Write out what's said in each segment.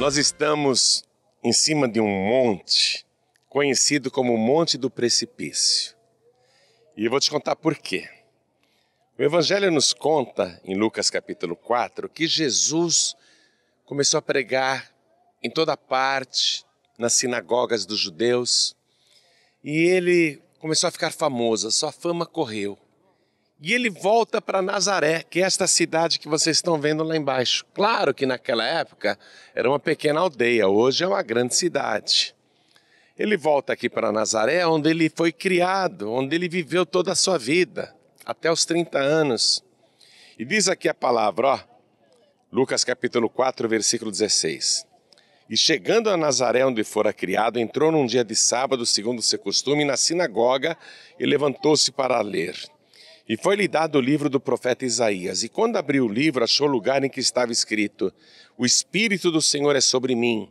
Nós estamos em cima de um monte conhecido como Monte do Precipício. E eu vou te contar por quê. O Evangelho nos conta, em Lucas capítulo 4, que Jesus começou a pregar em toda parte, nas sinagogas dos judeus, e ele começou a ficar famoso, a sua fama correu. E ele volta para Nazaré, que é esta cidade que vocês estão vendo lá embaixo. Claro que naquela época era uma pequena aldeia, hoje é uma grande cidade. Ele volta aqui para Nazaré, onde ele foi criado, onde ele viveu toda a sua vida, até os 30 anos. E diz aqui a palavra, ó, Lucas capítulo 4, versículo 16. E chegando a Nazaré, onde fora criado, entrou num dia de sábado, segundo o seu costume, na sinagoga e levantou-se para ler. E foi-lhe dado o livro do profeta Isaías. E quando abriu o livro, achou o lugar em que estava escrito: O Espírito do Senhor é sobre mim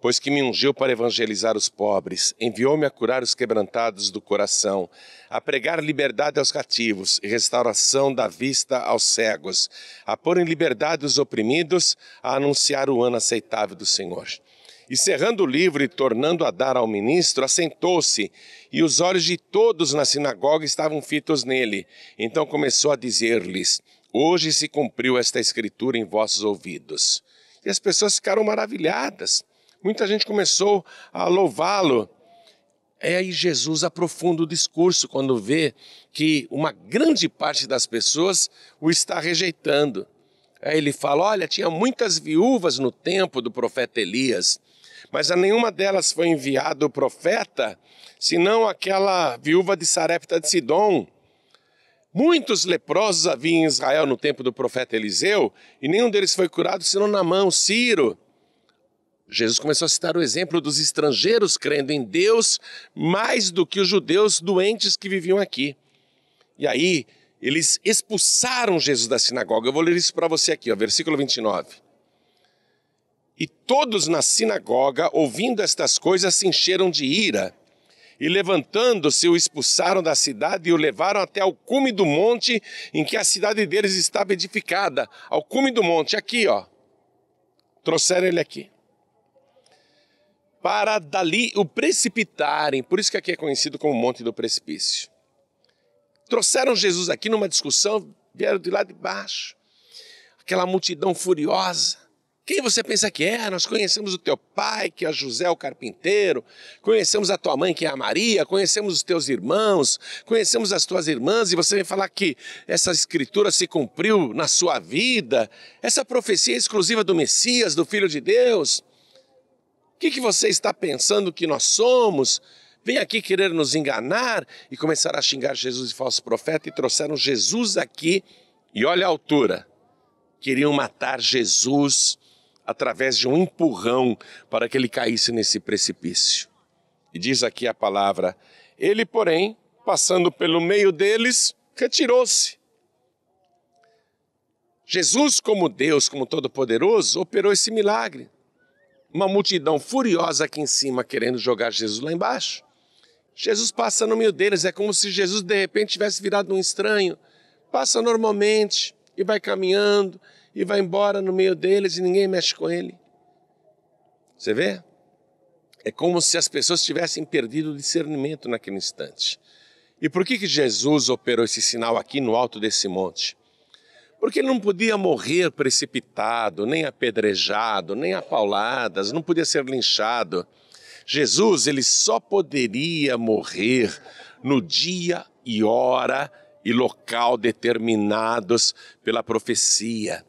pois que me ungiu para evangelizar os pobres, enviou-me a curar os quebrantados do coração, a pregar liberdade aos cativos e restauração da vista aos cegos, a pôr em liberdade os oprimidos, a anunciar o ano aceitável do Senhor. E cerrando o livro e tornando a dar ao ministro, assentou-se, e os olhos de todos na sinagoga estavam fitos nele. Então começou a dizer-lhes: Hoje se cumpriu esta escritura em vossos ouvidos. E as pessoas ficaram maravilhadas Muita gente começou a louvá-lo. É aí Jesus aprofunda o discurso quando vê que uma grande parte das pessoas o está rejeitando. Aí ele fala: Olha, tinha muitas viúvas no tempo do profeta Elias, mas a nenhuma delas foi enviado o profeta, senão aquela viúva de Sarepta de Sidom. Muitos leprosos havia em Israel no tempo do profeta Eliseu, e nenhum deles foi curado, senão na mão Ciro. Jesus começou a citar o exemplo dos estrangeiros crendo em Deus mais do que os judeus doentes que viviam aqui. E aí, eles expulsaram Jesus da sinagoga. Eu vou ler isso para você aqui, ó, versículo 29. E todos na sinagoga, ouvindo estas coisas, se encheram de ira. E levantando-se, o expulsaram da cidade e o levaram até ao cume do monte em que a cidade deles estava edificada. Ao cume do monte, aqui, ó. Trouxeram ele aqui para dali o precipitarem. Por isso que aqui é conhecido como Monte do Precipício. Trouxeram Jesus aqui numa discussão, vieram de lá de baixo. Aquela multidão furiosa. Quem você pensa que é? Nós conhecemos o teu pai, que é José o carpinteiro, conhecemos a tua mãe, que é a Maria, conhecemos os teus irmãos, conhecemos as tuas irmãs, e você vem falar que essa escritura se cumpriu na sua vida, essa profecia é exclusiva do Messias, do Filho de Deus. O que, que você está pensando que nós somos? Vem aqui querer nos enganar e começaram a xingar Jesus de falso profeta e trouxeram Jesus aqui. E olha a altura. Queriam matar Jesus através de um empurrão para que ele caísse nesse precipício. E diz aqui a palavra: Ele, porém, passando pelo meio deles, retirou-se. Jesus, como Deus, como Todo-Poderoso, operou esse milagre uma multidão furiosa aqui em cima querendo jogar Jesus lá embaixo. Jesus passa no meio deles, é como se Jesus de repente tivesse virado um estranho. Passa normalmente e vai caminhando e vai embora no meio deles e ninguém mexe com ele. Você vê? É como se as pessoas tivessem perdido o discernimento naquele instante. E por que, que Jesus operou esse sinal aqui no alto desse monte? Porque ele não podia morrer precipitado, nem apedrejado, nem a pauladas, não podia ser linchado. Jesus, ele só poderia morrer no dia e hora e local determinados pela profecia.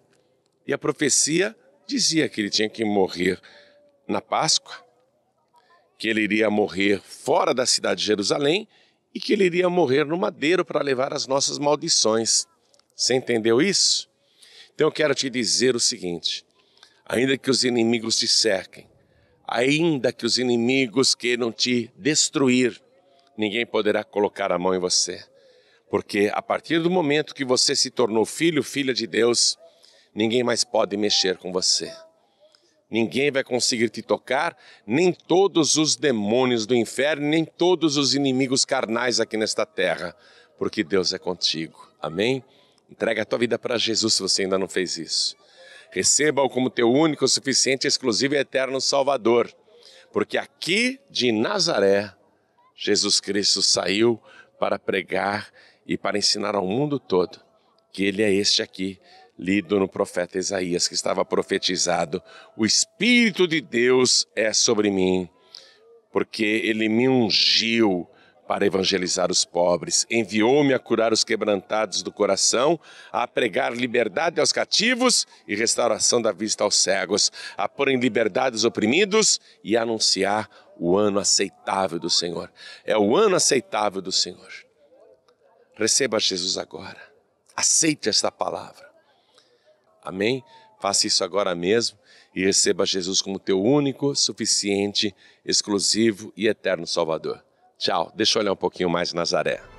E a profecia dizia que ele tinha que morrer na Páscoa, que ele iria morrer fora da cidade de Jerusalém e que ele iria morrer no madeiro para levar as nossas maldições. Você entendeu isso? Então eu quero te dizer o seguinte: ainda que os inimigos te cerquem, ainda que os inimigos queiram te destruir, ninguém poderá colocar a mão em você. Porque a partir do momento que você se tornou filho, filha de Deus, ninguém mais pode mexer com você. Ninguém vai conseguir te tocar, nem todos os demônios do inferno, nem todos os inimigos carnais aqui nesta terra, porque Deus é contigo. Amém? Entrega a tua vida para Jesus se você ainda não fez isso. Receba-o como teu único, suficiente, exclusivo e eterno Salvador. Porque aqui de Nazaré, Jesus Cristo saiu para pregar e para ensinar ao mundo todo que ele é este aqui, lido no profeta Isaías, que estava profetizado: O Espírito de Deus é sobre mim, porque ele me ungiu para evangelizar os pobres. Enviou-me a curar os quebrantados do coração, a pregar liberdade aos cativos e restauração da vista aos cegos, a pôr em liberdade os oprimidos e a anunciar o ano aceitável do Senhor. É o ano aceitável do Senhor. Receba Jesus agora. Aceite esta palavra. Amém? Faça isso agora mesmo e receba Jesus como teu único, suficiente, exclusivo e eterno Salvador. Tchau. Deixa eu olhar um pouquinho mais Nazaré.